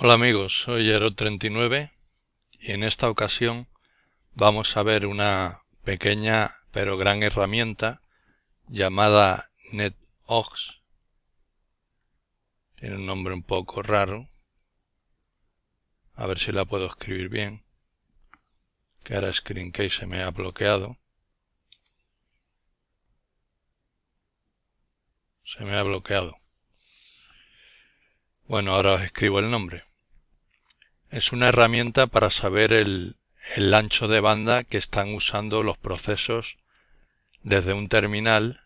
Hola amigos, soy Hero39 y en esta ocasión vamos a ver una pequeña pero gran herramienta llamada NetOx tiene un nombre un poco raro. A ver si la puedo escribir bien. Que ahora Screencase se me ha bloqueado. Se me ha bloqueado. Bueno, ahora os escribo el nombre. Es una herramienta para saber el, el ancho de banda que están usando los procesos desde un terminal.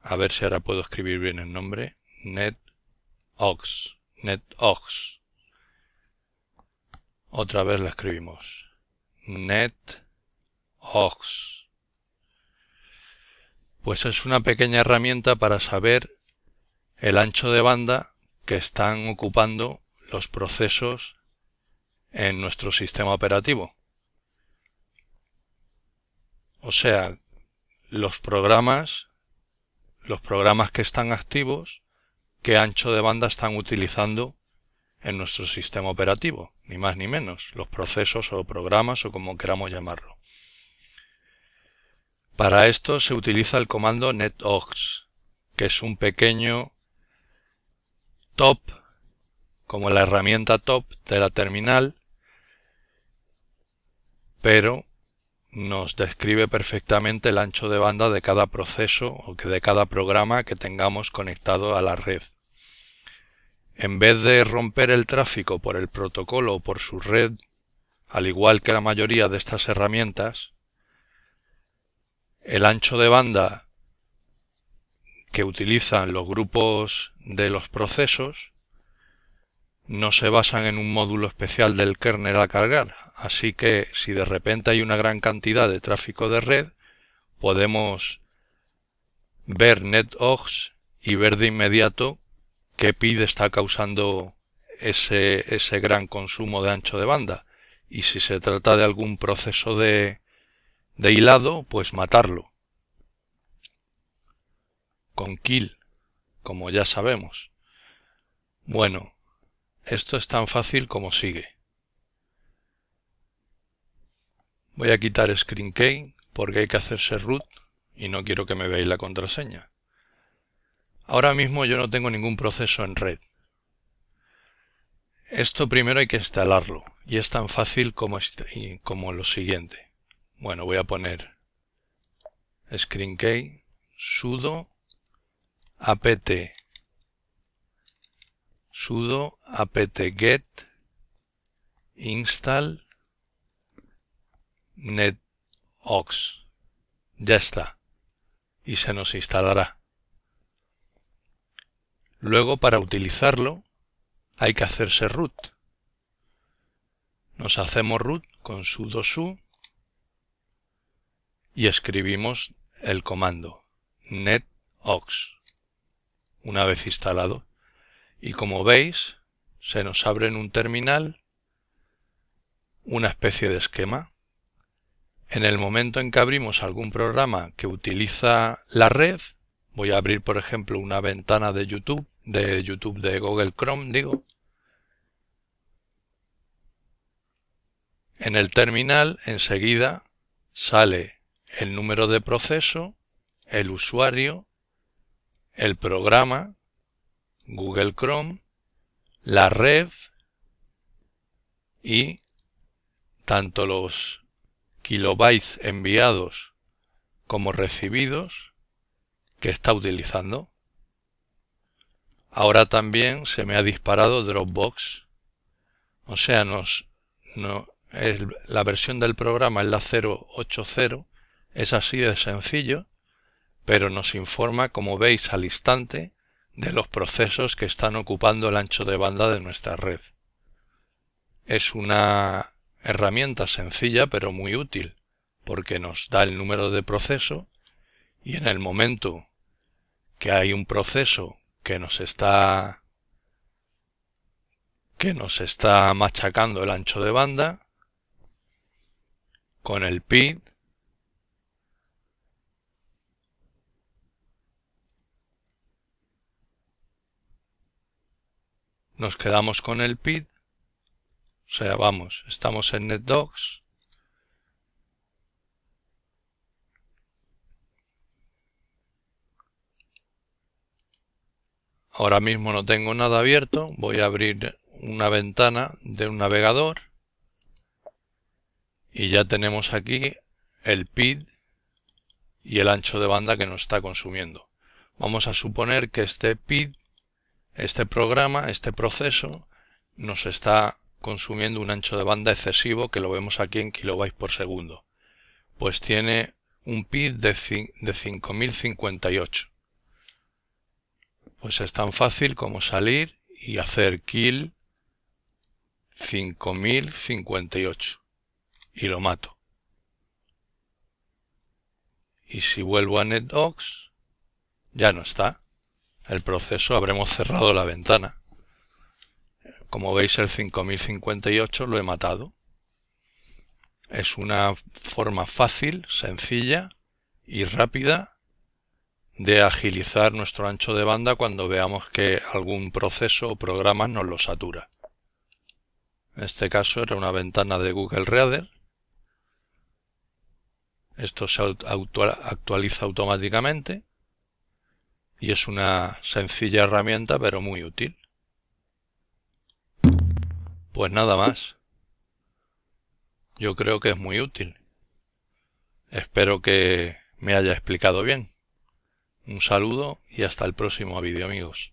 A ver si ahora puedo escribir bien el nombre net ox, net ox. Otra vez la escribimos. Net ox. Pues es una pequeña herramienta para saber el ancho de banda que están ocupando los procesos en nuestro sistema operativo. O sea, los programas, los programas que están activos qué ancho de banda están utilizando en nuestro sistema operativo, ni más ni menos, los procesos o programas o como queramos llamarlo. Para esto se utiliza el comando netox, que es un pequeño top, como la herramienta top de la terminal, pero nos describe perfectamente el ancho de banda de cada proceso o de cada programa que tengamos conectado a la red. En vez de romper el tráfico por el protocolo o por su red, al igual que la mayoría de estas herramientas, el ancho de banda que utilizan los grupos de los procesos no se basan en un módulo especial del kernel a cargar, Así que si de repente hay una gran cantidad de tráfico de red, podemos ver NetOx y ver de inmediato qué PID está causando ese, ese gran consumo de ancho de banda. Y si se trata de algún proceso de, de hilado, pues matarlo. Con kill, como ya sabemos. Bueno, esto es tan fácil como sigue. Voy a quitar ScreenKey porque hay que hacerse root y no quiero que me veáis la contraseña. Ahora mismo yo no tengo ningún proceso en red. Esto primero hay que instalarlo y es tan fácil como, como lo siguiente. Bueno, voy a poner ScreenKey sudo apt sudo apt-get install NetOx. Ya está. Y se nos instalará. Luego, para utilizarlo, hay que hacerse root. Nos hacemos root con sudo su y escribimos el comando netox una vez instalado. Y como veis, se nos abre en un terminal una especie de esquema en el momento en que abrimos algún programa que utiliza la red, voy a abrir por ejemplo una ventana de YouTube, de YouTube de Google Chrome, digo. En el terminal enseguida sale el número de proceso, el usuario, el programa, Google Chrome, la red y tanto los kilobytes enviados como recibidos que está utilizando. Ahora también se me ha disparado Dropbox. O sea, nos, no, es, la versión del programa es la 080. Es así de sencillo, pero nos informa, como veis al instante, de los procesos que están ocupando el ancho de banda de nuestra red. Es una Herramienta sencilla pero muy útil, porque nos da el número de proceso y en el momento que hay un proceso que nos está que nos está machacando el ancho de banda con el PID nos quedamos con el PID o sea, vamos, estamos en NetDocs. Ahora mismo no tengo nada abierto. Voy a abrir una ventana de un navegador. Y ya tenemos aquí el PID y el ancho de banda que nos está consumiendo. Vamos a suponer que este PID, este programa, este proceso, nos está consumiendo un ancho de banda excesivo que lo vemos aquí en kilobytes por segundo, pues tiene un PID de, de 5058. Pues es tan fácil como salir y hacer kill 5058 y lo mato. Y si vuelvo a NetDocs, ya no está. El proceso habremos cerrado la ventana. Como veis el 5058 lo he matado. Es una forma fácil, sencilla y rápida de agilizar nuestro ancho de banda cuando veamos que algún proceso o programa nos lo satura. En este caso era una ventana de Google Reader. Esto se actualiza automáticamente y es una sencilla herramienta pero muy útil. Pues nada más. Yo creo que es muy útil. Espero que me haya explicado bien. Un saludo y hasta el próximo vídeo amigos.